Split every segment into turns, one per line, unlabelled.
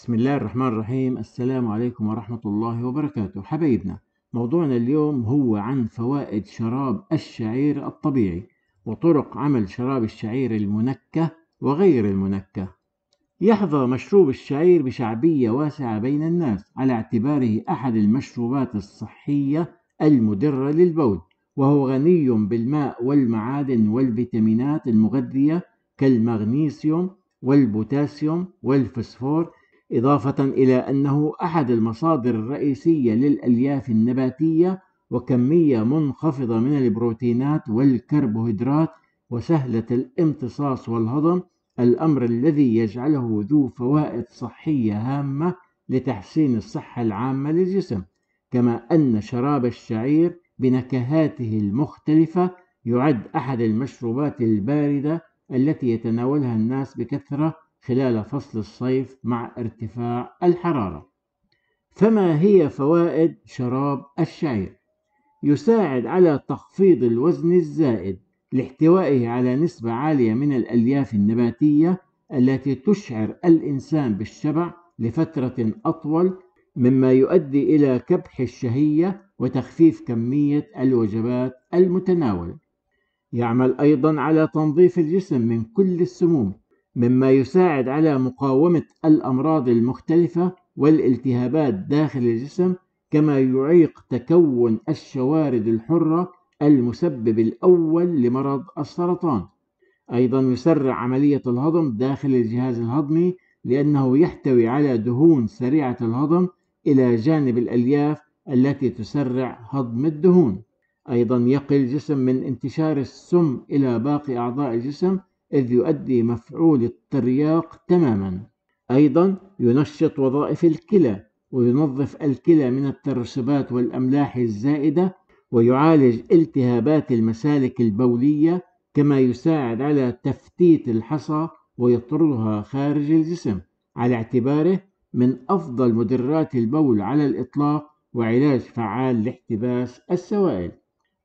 بسم الله الرحمن الرحيم السلام عليكم ورحمة الله وبركاته حبايبنا موضوعنا اليوم هو عن فوائد شراب الشعير الطبيعي وطرق عمل شراب الشعير المنكه وغير المنكه يحظى مشروب الشعير بشعبية واسعة بين الناس على اعتباره أحد المشروبات الصحية المدرة للبول وهو غني بالماء والمعادن والفيتامينات المغذية كالمغنيسيوم والبوتاسيوم والفسفور إضافة إلى أنه أحد المصادر الرئيسية للألياف النباتية وكمية منخفضة من البروتينات والكربوهيدرات وسهلة الامتصاص والهضم الأمر الذي يجعله ذو فوائد صحية هامة لتحسين الصحة العامة للجسم كما أن شراب الشعير بنكهاته المختلفة يعد أحد المشروبات الباردة التي يتناولها الناس بكثرة خلال فصل الصيف مع ارتفاع الحرارة فما هي فوائد شراب الشعير يساعد على تخفيض الوزن الزائد لاحتوائه على نسبة عالية من الألياف النباتية التي تشعر الإنسان بالشبع لفترة أطول مما يؤدي إلى كبح الشهية وتخفيف كمية الوجبات المتناولة. يعمل أيضا على تنظيف الجسم من كل السموم مما يساعد على مقاومة الأمراض المختلفة والالتهابات داخل الجسم كما يعيق تكون الشوارد الحرة المسبب الأول لمرض السرطان أيضا يسرع عملية الهضم داخل الجهاز الهضمي لأنه يحتوي على دهون سريعة الهضم إلى جانب الألياف التي تسرع هضم الدهون أيضا يقي الجسم من انتشار السم إلى باقي أعضاء الجسم إذ يؤدي مفعول الترياق تماما أيضا ينشط وظائف الكلى وينظف الكلى من الترسبات والأملاح الزائدة ويعالج التهابات المسالك البولية كما يساعد على تفتيت الحصى ويطردها خارج الجسم على اعتباره من أفضل مدرات البول على الإطلاق وعلاج فعال لاحتباس السوائل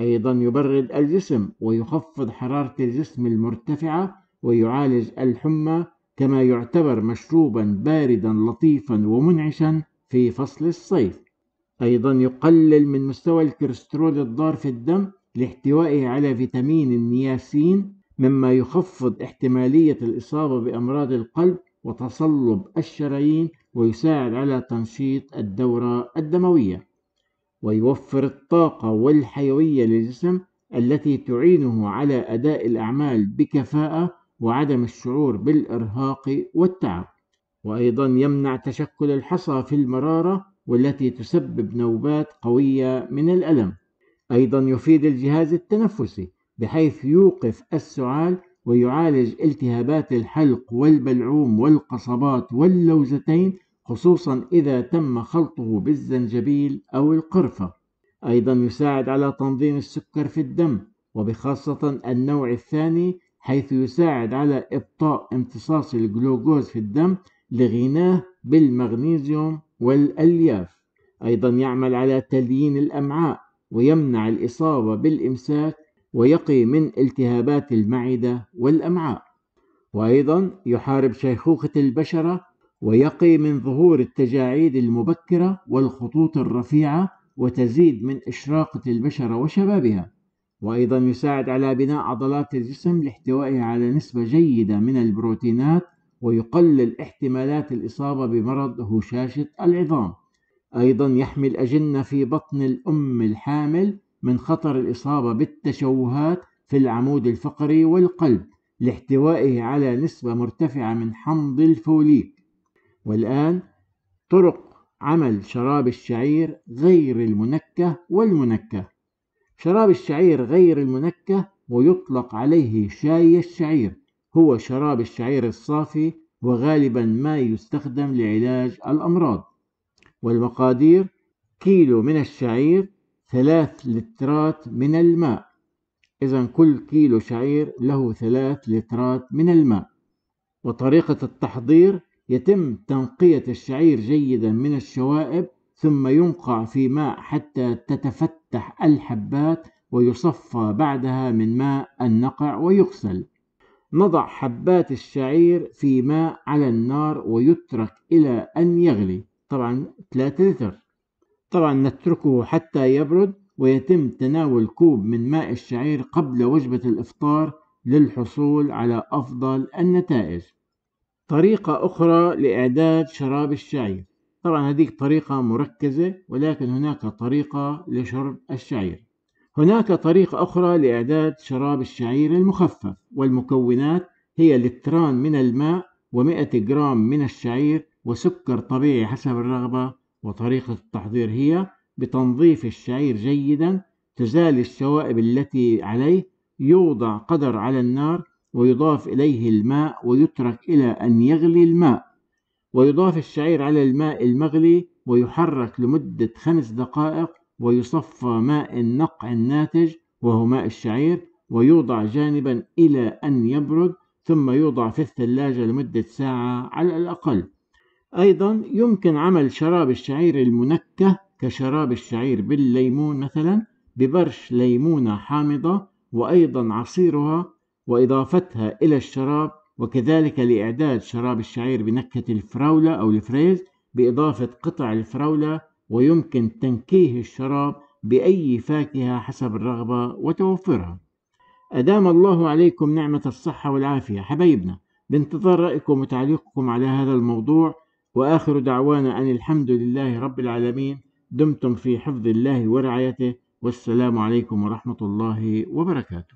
أيضا يبرد الجسم ويخفض حرارة الجسم المرتفعة ويعالج الحمى كما يعتبر مشروبا باردا لطيفا ومنعشا في فصل الصيف أيضا يقلل من مستوى الكوليسترول الضار في الدم لاحتوائه على فيتامين النياسين مما يخفض احتمالية الإصابة بأمراض القلب وتصلب الشرايين ويساعد على تنشيط الدورة الدموية ويوفر الطاقة والحيوية للجسم التي تعينه على أداء الأعمال بكفاءة وعدم الشعور بالإرهاق والتعب، وأيضًا يمنع تشكل الحصى في المرارة والتي تسبب نوبات قوية من الألم، أيضًا يفيد الجهاز التنفسي بحيث يوقف السعال ويعالج التهابات الحلق والبلعوم والقصبات واللوزتين خصوصا إذا تم خلطه بالزنجبيل أو القرفة أيضا يساعد على تنظيم السكر في الدم وبخاصة النوع الثاني حيث يساعد على إبطاء امتصاص الجلوكوز في الدم لغناه بالمغنيسيوم والألياف أيضا يعمل على تليين الأمعاء ويمنع الإصابة بالإمساك ويقي من التهابات المعدة والأمعاء وأيضا يحارب شيخوخة البشرة ويقي من ظهور التجاعيد المبكرة والخطوط الرفيعة وتزيد من إشراقة البشرة وشبابها وأيضا يساعد على بناء عضلات الجسم لاحتوائه على نسبة جيدة من البروتينات ويقلل احتمالات الإصابة بمرض هشاشة العظام أيضا يحمي الأجنة في بطن الأم الحامل من خطر الإصابة بالتشوهات في العمود الفقري والقلب لاحتوائه على نسبة مرتفعة من حمض الفوليك والآن طرق عمل شراب الشعير غير المنكه والمنكه شراب الشعير غير المنكه ويطلق عليه شاي الشعير هو شراب الشعير الصافي وغالبا ما يستخدم لعلاج الأمراض والمقادير كيلو من الشعير ثلاث لترات من الماء إذا كل كيلو شعير له ثلاث لترات من الماء وطريقة التحضير يتم تنقية الشعير جيدا من الشوائب ثم ينقع في ماء حتى تتفتح الحبات ويصفى بعدها من ماء النقع ويغسل نضع حبات الشعير في ماء على النار ويترك إلى أن يغلي طبعا 3 لتر طبعا نتركه حتى يبرد ويتم تناول كوب من ماء الشعير قبل وجبة الإفطار للحصول على أفضل النتائج طريقة أخرى لإعداد شراب الشعير طبعا هذيك طريقة مركزة ولكن هناك طريقة لشرب الشعير هناك طريقة أخرى لإعداد شراب الشعير المخفف والمكونات هي لتران من الماء و100 جرام من الشعير وسكر طبيعي حسب الرغبة وطريقة التحضير هي بتنظيف الشعير جيدا تزال الشوائب التي عليه يوضع قدر على النار ويضاف إليه الماء ويترك إلى أن يغلي الماء ويضاف الشعير على الماء المغلي ويحرك لمدة خمس دقائق ويصفى ماء النقع الناتج وهو ماء الشعير ويوضع جانبا إلى أن يبرد ثم يوضع في الثلاجة لمدة ساعة على الأقل أيضا يمكن عمل شراب الشعير المنكه كشراب الشعير بالليمون مثلا ببرش ليمونة حامضة وأيضا عصيرها وإضافتها إلى الشراب وكذلك لإعداد شراب الشعير بنكهة الفراولة أو الفريز بإضافة قطع الفراولة ويمكن تنكيه الشراب بأي فاكهة حسب الرغبة وتوفرها أدام الله عليكم نعمة الصحة والعافية حبايبنا بانتظار رأيكم وتعليقكم على هذا الموضوع وآخر دعوانا أن الحمد لله رب العالمين دمتم في حفظ الله ورعايته والسلام عليكم ورحمة الله وبركاته